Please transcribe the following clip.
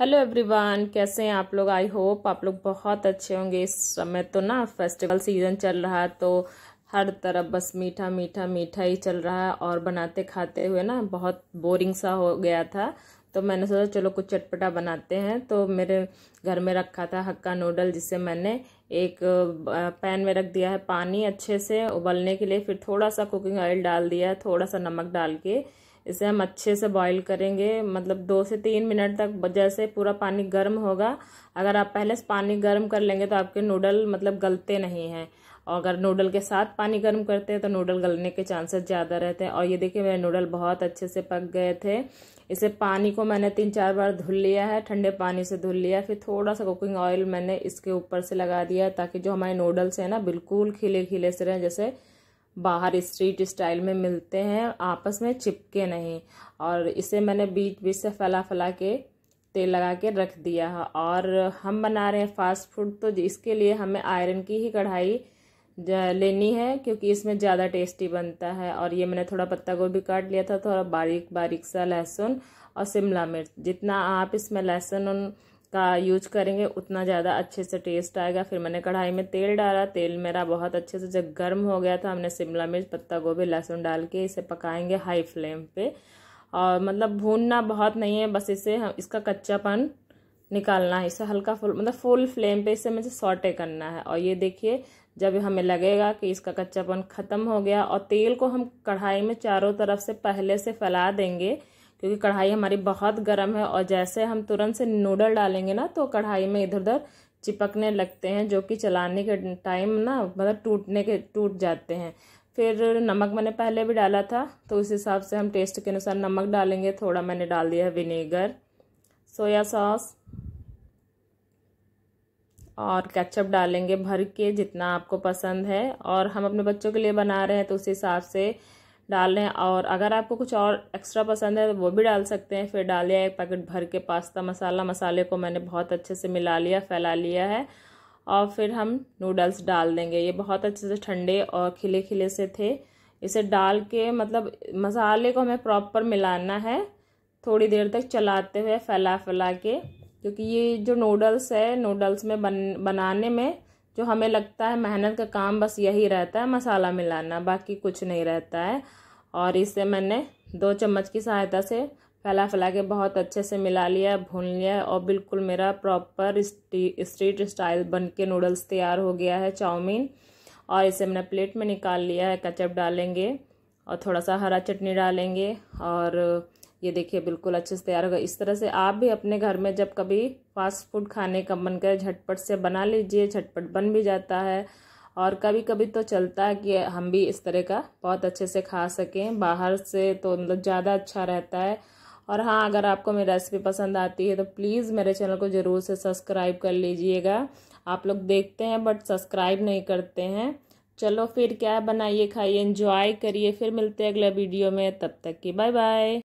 hello everyone कैसे हैं आप लोग आई होप आप लोग बहुत अच्छे होंगे इस समय तो ना फेस्टिवल सीज़न चल रहा है तो हर तरफ बस मीठा मीठा मीठा ही चल रहा है और बनाते खाते हुए ना बहुत बोरिंग सा हो गया था तो मैंने सोचा चलो कुछ चटपटा बनाते हैं तो मेरे घर में रखा था हक्का नूडल जिसे मैंने एक पैन में रख दिया है पानी अच्छे से उबलने के लिए फिर थोड़ा सा कुकिंग ऑयल डाल दिया थोड़ा सा नमक डाल के इसे हम अच्छे से बॉईल करेंगे मतलब दो से तीन मिनट तक जैसे पूरा पानी गर्म होगा अगर आप पहले से पानी गर्म कर लेंगे तो आपके नूडल मतलब गलते नहीं हैं और अगर नूडल के साथ पानी गर्म करते हैं तो नूडल गलने के चांसेस ज़्यादा रहते हैं और ये देखिए मेरे नूडल बहुत अच्छे से पक गए थे इसे पानी को मैंने तीन चार बार धुल लिया है ठंडे पानी से धुल लिया फिर थोड़ा सा कुकिंग ऑयल मैंने इसके ऊपर से लगा दिया ताकि जो हमारे नूडल्स हैं ना बिल्कुल खिले खिले से रहें जैसे बाहर स्ट्रीट स्टाइल में मिलते हैं आपस में चिपके नहीं और इसे मैंने बीच बीच से फैला फैला के तेल लगा के रख दिया है और हम बना रहे हैं फास्ट फूड तो इसके लिए हमें आयरन की ही कढ़ाई लेनी है क्योंकि इसमें ज़्यादा टेस्टी बनता है और ये मैंने थोड़ा पत्ता गोभी काट लिया था थोड़ा बारीक बारीक सा लहसुन और शिमला मिर्च जितना आप इसमें लहसुन का यूज करेंगे उतना ज़्यादा अच्छे से टेस्ट आएगा फिर मैंने कढ़ाई में तेल डाला तेल मेरा बहुत अच्छे से जब गर्म हो गया था हमने शिमला मिर्च पत्ता गोभी लहसुन डाल के इसे पकाएंगे हाई फ्लेम पे और मतलब भूनना बहुत नहीं है बस इसे हम इसका कच्चापन निकालना है इसे हल्का फुल मतलब फुल फ्लेम पे इसे मुझे सॉटे करना है और ये देखिए जब हमें लगेगा कि इसका कच्चापन ख़त्म हो गया और तेल को हम कढ़ाई में चारों तरफ से पहले से फैला देंगे क्योंकि कढ़ाई हमारी बहुत गर्म है और जैसे हम तुरंत से नूडल डालेंगे ना तो कढ़ाई में इधर उधर चिपकने लगते हैं जो कि चलाने के टाइम ना मतलब टूटने के टूट जाते हैं फिर नमक मैंने पहले भी डाला था तो उस हिसाब से हम टेस्ट के अनुसार नमक डालेंगे थोड़ा मैंने डाल दिया है विनेगर सोया सॉस और केचप डालेंगे भर के जितना आपको पसंद है और हम अपने बच्चों के लिए बना रहे हैं तो उस हिसाब से डाल लें और अगर आपको कुछ और एक्स्ट्रा पसंद है तो वो भी डाल सकते हैं फिर डाल लिया एक पैकेट भर के पास्ता मसाला मसाले को मैंने बहुत अच्छे से मिला लिया फैला लिया है और फिर हम नूडल्स डाल देंगे ये बहुत अच्छे से ठंडे और खिले खिले से थे इसे डाल के मतलब मसाले को हमें प्रॉपर मिलाना है थोड़ी देर तक चलाते हुए फैला फैला के क्योंकि ये जो नूडल्स है नूडल्स में बन बनाने में जो हमें लगता है मेहनत का काम बस यही रहता है मसाला मिलाना बाकी कुछ नहीं रहता है और इसे मैंने दो चम्मच की सहायता से फैला फैला के बहुत अच्छे से मिला लिया भून लिया और बिल्कुल मेरा प्रॉपर स्ट्रीट स्टाइल बन के नूडल्स तैयार हो गया है चाउमीन और इसे मैंने प्लेट में निकाल लिया है कचअप डालेंगे और थोड़ा सा हरा चटनी डालेंगे और ये देखिए बिल्कुल अच्छे से तैयार होगा इस तरह से आप भी अपने घर में जब कभी फास्ट फूड खाने का मन करे झटपट से बना लीजिए झटपट बन भी जाता है और कभी कभी तो चलता है कि हम भी इस तरह का बहुत अच्छे से खा सकें बाहर से तो मतलब ज़्यादा अच्छा रहता है और हाँ अगर आपको मेरी रेसिपी पसंद आती है तो प्लीज़ मेरे चैनल को ज़रूर से सब्सक्राइब कर लीजिएगा आप लोग देखते हैं बट सब्सक्राइब नहीं करते हैं चलो फिर क्या बनाइए खाइए इन्जॉय करिए फिर मिलते हैं अगले वीडियो में तब तक की बाय बाय